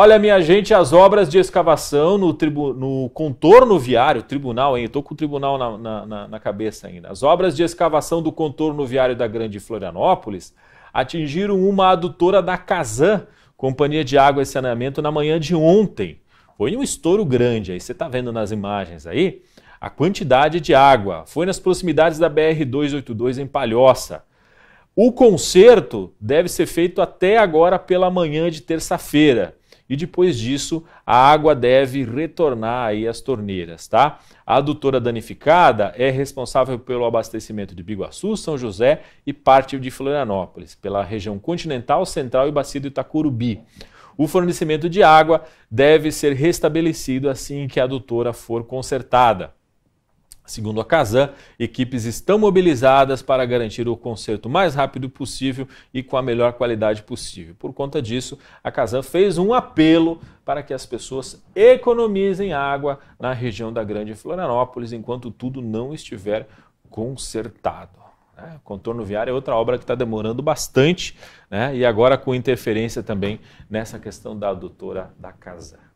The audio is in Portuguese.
Olha, minha gente, as obras de escavação no, tribu... no contorno viário, tribunal, hein? Estou com o tribunal na, na, na, na cabeça ainda. As obras de escavação do contorno viário da Grande Florianópolis atingiram uma adutora da Casan, Companhia de Água e Saneamento, na manhã de ontem. Foi um estouro grande, aí você está vendo nas imagens aí a quantidade de água. Foi nas proximidades da BR-282 em Palhoça. O conserto deve ser feito até agora pela manhã de terça-feira e depois disso a água deve retornar aí às torneiras, tá? A adutora danificada é responsável pelo abastecimento de Biguaçu, São José e parte de Florianópolis, pela região continental, central e bacia do Itacurubi. O fornecimento de água deve ser restabelecido assim que a adutora for consertada. Segundo a Kazan, equipes estão mobilizadas para garantir o conserto mais rápido possível e com a melhor qualidade possível. Por conta disso, a Kazan fez um apelo para que as pessoas economizem água na região da Grande Florianópolis enquanto tudo não estiver consertado. O né? contorno viário é outra obra que está demorando bastante né? e agora com interferência também nessa questão da adutora da Kazan.